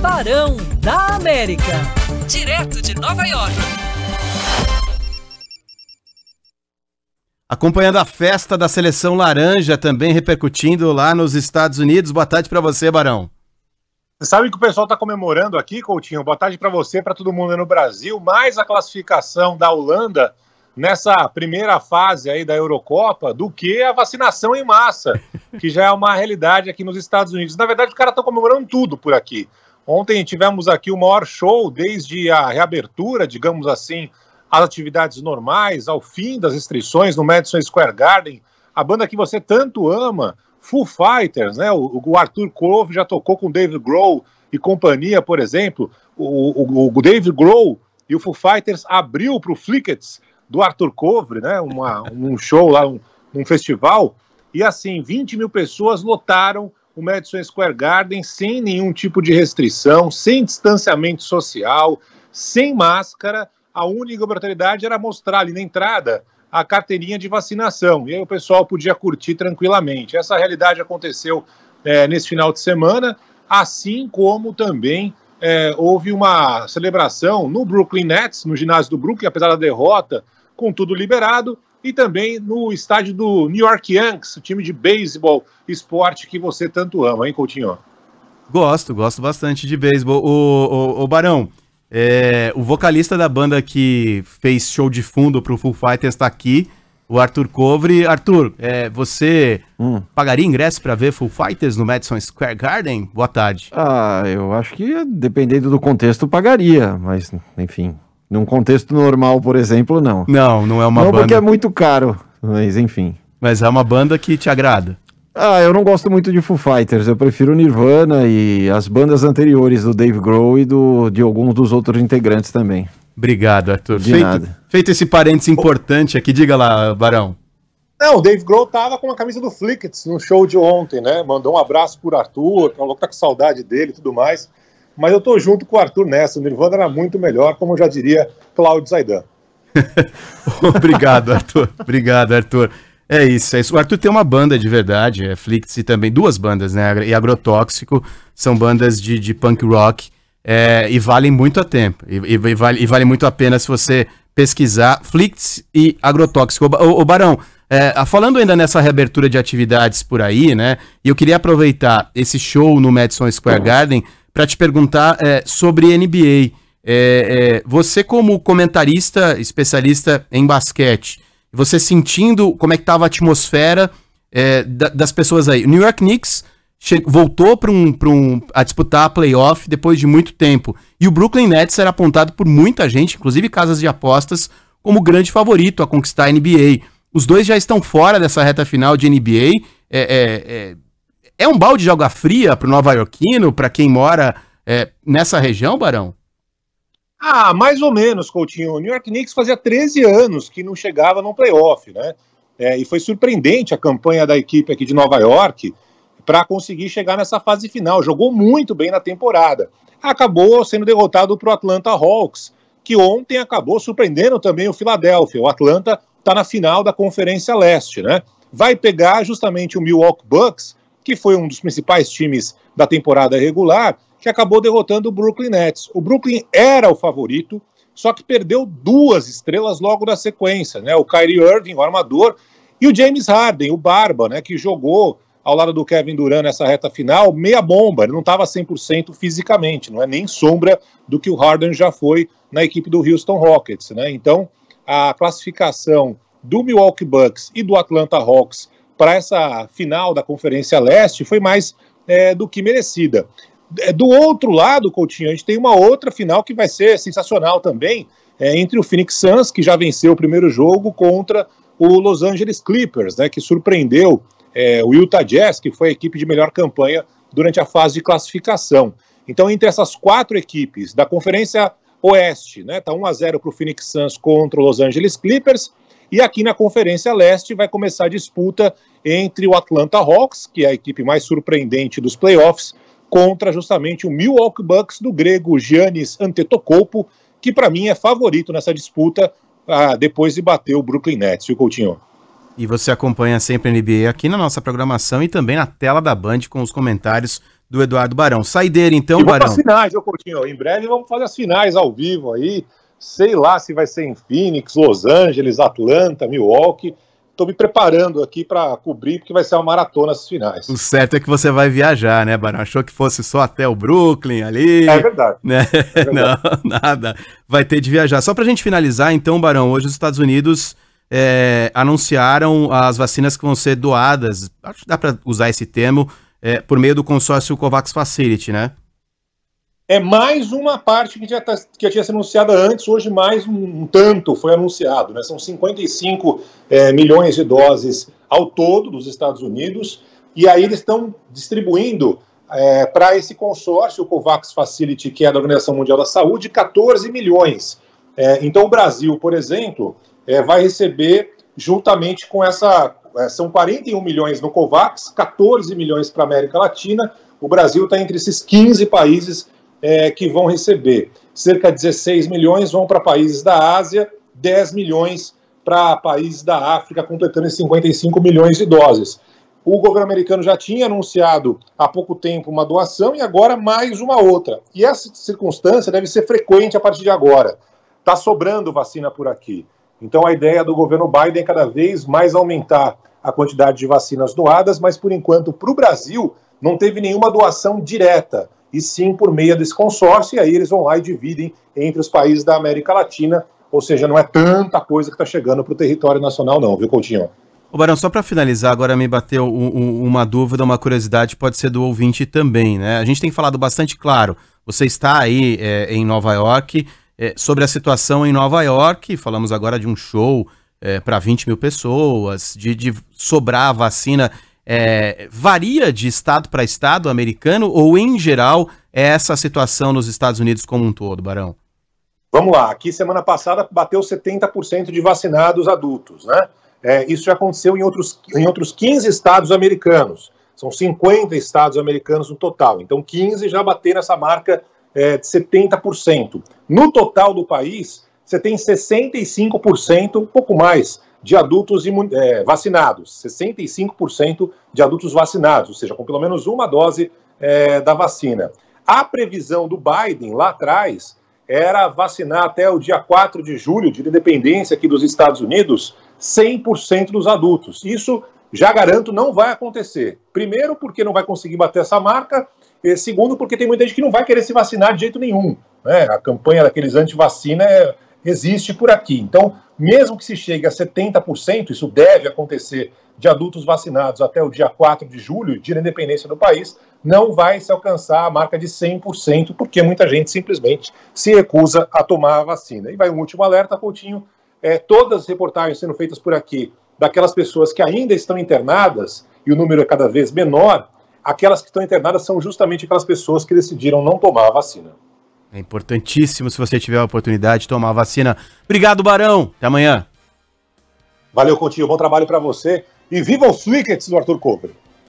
Barão da América, direto de Nova York. Acompanhando a festa da seleção laranja, também repercutindo lá nos Estados Unidos. Boa tarde para você, Barão. Você sabe que o pessoal está comemorando aqui, Coutinho. Boa tarde para você, para todo mundo no Brasil. Mais a classificação da Holanda nessa primeira fase aí da Eurocopa do que a vacinação em massa, que já é uma realidade aqui nos Estados Unidos. Na verdade, os caras estão comemorando tudo por aqui. Ontem tivemos aqui o maior show desde a reabertura, digamos assim, às atividades normais, ao fim das restrições no Madison Square Garden. A banda que você tanto ama, Foo Fighters, né? O, o Arthur Cove já tocou com David Grohl e companhia, por exemplo. O, o, o David Grohl e o Foo Fighters abriu para o Flickets do Arthur Covre, né? Uma, um show lá, um, um festival, e assim, 20 mil pessoas lotaram o Madison Square Garden sem nenhum tipo de restrição, sem distanciamento social, sem máscara. A única oportunidade era mostrar ali na entrada a carteirinha de vacinação. E aí o pessoal podia curtir tranquilamente. Essa realidade aconteceu é, nesse final de semana, assim como também é, houve uma celebração no Brooklyn Nets, no ginásio do Brooklyn, apesar da derrota, com tudo liberado, e também no estádio do New York Yankees, o time de beisebol, esporte que você tanto ama, hein, Coutinho? Gosto, gosto bastante de beisebol. O, o, o Barão, é, o vocalista da banda que fez show de fundo para o Full Fighters está aqui o Arthur Covre. Arthur, é, você hum. pagaria ingresso para ver Full Fighters no Madison Square Garden? Boa tarde. Ah, eu acho que dependendo do contexto pagaria, mas enfim, num contexto normal, por exemplo, não. Não, não é uma não banda. Não porque é muito caro, mas enfim. Mas é uma banda que te agrada. Ah, eu não gosto muito de Foo Fighters, eu prefiro Nirvana e as bandas anteriores do Dave Grohl e do, de alguns dos outros integrantes também. Obrigado, Arthur. De feito, nada. feito esse parênteses importante aqui, diga lá, Barão. Não, o Dave Grohl tava com a camisa do Flickets no show de ontem, né? Mandou um abraço por Arthur, falou é que tá com saudade dele e tudo mais. Mas eu tô junto com o Arthur nessa. O Nirvana era muito melhor, como já diria Cláudio Zaidan. Obrigado, Arthur. Obrigado, Arthur. É isso, é isso. O Arthur tem uma banda de verdade, é e também duas bandas, né? E Agrotóxico são bandas de, de punk rock é, e valem muito a tempo. E, e, e, vale, e, vale, muito a pena se você pesquisar Flix e agrotóxico. o Barão, é, falando ainda nessa reabertura de atividades por aí, né? E eu queria aproveitar esse show no Madison Square Garden para te perguntar é, sobre NBA. É, é, você, como comentarista, especialista em basquete, você sentindo como é que estava a atmosfera é, da, das pessoas aí? New York Knicks voltou para um, um, a disputar a playoff depois de muito tempo. E o Brooklyn Nets era apontado por muita gente, inclusive casas de apostas, como grande favorito a conquistar a NBA. Os dois já estão fora dessa reta final de NBA. É, é, é, é um balde de água fria para o Nova Yorkino, para quem mora é, nessa região, Barão? Ah, mais ou menos, Coutinho. O New York Knicks fazia 13 anos que não chegava num playoff, né? É, e foi surpreendente a campanha da equipe aqui de Nova York para conseguir chegar nessa fase final. Jogou muito bem na temporada. Acabou sendo derrotado para o Atlanta Hawks, que ontem acabou surpreendendo também o Philadelphia. O Atlanta está na final da Conferência Leste, né? Vai pegar justamente o Milwaukee Bucks, que foi um dos principais times da temporada regular, que acabou derrotando o Brooklyn Nets. O Brooklyn era o favorito, só que perdeu duas estrelas logo na sequência, né? O Kyrie Irving, o armador, e o James Harden, o Barba, né, que jogou ao lado do Kevin Durant nessa reta final, meia bomba, ele não estava 100% fisicamente, não é nem sombra do que o Harden já foi na equipe do Houston Rockets, né? Então, a classificação do Milwaukee Bucks e do Atlanta Hawks para essa final da Conferência Leste foi mais é, do que merecida. É, do outro lado, Coutinho, a gente tem uma outra final que vai ser sensacional também, é, entre o Phoenix Suns, que já venceu o primeiro jogo, contra o Los Angeles Clippers, né, que surpreendeu é, o Utah Jazz, que foi a equipe de melhor campanha durante a fase de classificação. Então, entre essas quatro equipes da Conferência Oeste, né, tá 1 a 0 para o Phoenix Suns contra o Los Angeles Clippers. E aqui na Conferência Leste vai começar a disputa entre o Atlanta Hawks, que é a equipe mais surpreendente dos playoffs, contra justamente o Milwaukee Bucks do grego Giannis Antetokounmpo, que para mim é favorito nessa disputa, ah, depois de bater o Brooklyn Nets. o Coutinho? E você acompanha sempre a NBA aqui na nossa programação e também na tela da Band com os comentários do Eduardo Barão. Saideira então, e Barão. Vamos finais, ô Coutinho. Em breve vamos fazer as finais ao vivo aí. Sei lá se vai ser em Phoenix, Los Angeles, Atlanta, Milwaukee. Estou me preparando aqui para cobrir, porque vai ser uma maratona as finais. O certo é que você vai viajar, né, Barão? Achou que fosse só até o Brooklyn ali? É verdade. Né? É verdade. Não, nada. Vai ter de viajar. Só para a gente finalizar, então, Barão, hoje os Estados Unidos é, anunciaram as vacinas que vão ser doadas, acho que dá para usar esse termo, é, por meio do consórcio COVAX Facility, né? É mais uma parte que já, tá, que já tinha sido anunciada antes, hoje mais um tanto foi anunciado. Né? São 55 é, milhões de doses ao todo dos Estados Unidos, e aí eles estão distribuindo é, para esse consórcio, o COVAX Facility, que é da Organização Mundial da Saúde, 14 milhões. É, então, o Brasil, por exemplo, é, vai receber juntamente com essa. É, são 41 milhões no COVAX, 14 milhões para a América Latina. O Brasil está entre esses 15 países é, que vão receber. Cerca de 16 milhões vão para países da Ásia, 10 milhões para países da África, completando 55 milhões de doses. O governo americano já tinha anunciado há pouco tempo uma doação e agora mais uma outra. E essa circunstância deve ser frequente a partir de agora. Está sobrando vacina por aqui. Então, a ideia do governo Biden é cada vez mais aumentar a quantidade de vacinas doadas, mas por enquanto, para o Brasil, não teve nenhuma doação direta, e sim por meio desse consórcio, e aí eles vão lá e dividem entre os países da América Latina, ou seja, não é tanta coisa que está chegando para o território nacional, não, viu, Coutinho? Ô Barão, só para finalizar, agora me bateu uma dúvida, uma curiosidade, pode ser do ouvinte também, né? A gente tem falado bastante claro, você está aí é, em Nova York, é, sobre a situação em Nova York. Falamos agora de um show é, para 20 mil pessoas, de, de sobrar a vacina. É, varia de estado para estado americano ou, em geral, é essa situação nos Estados Unidos como um todo, Barão? Vamos lá, aqui semana passada bateu 70% de vacinados adultos, né? É, isso já aconteceu em outros, em outros 15 estados americanos. São 50 estados americanos no total. Então, 15 já bateram essa marca é, de 70%. No total do país, você tem 65%, um pouco mais, de adultos é, vacinados. 65% de adultos vacinados, ou seja, com pelo menos uma dose é, da vacina. A previsão do Biden lá atrás era vacinar até o dia 4 de julho, de independência aqui dos Estados Unidos, 100% dos adultos. Isso, já garanto, não vai acontecer. Primeiro, porque não vai conseguir bater essa marca, segundo, porque tem muita gente que não vai querer se vacinar de jeito nenhum. Né? A campanha daqueles anti-vacina é, existe por aqui. Então, mesmo que se chegue a 70%, isso deve acontecer, de adultos vacinados até o dia 4 de julho, dia da independência do país, não vai se alcançar a marca de 100%, porque muita gente simplesmente se recusa a tomar a vacina. E vai um último alerta, Coutinho, é, todas as reportagens sendo feitas por aqui, daquelas pessoas que ainda estão internadas, e o número é cada vez menor, aquelas que estão internadas são justamente aquelas pessoas que decidiram não tomar a vacina. É importantíssimo, se você tiver a oportunidade, de tomar a vacina. Obrigado, Barão. Até amanhã. Valeu, Continho. Bom trabalho para você. E viva os wickets do Arthur Cobre.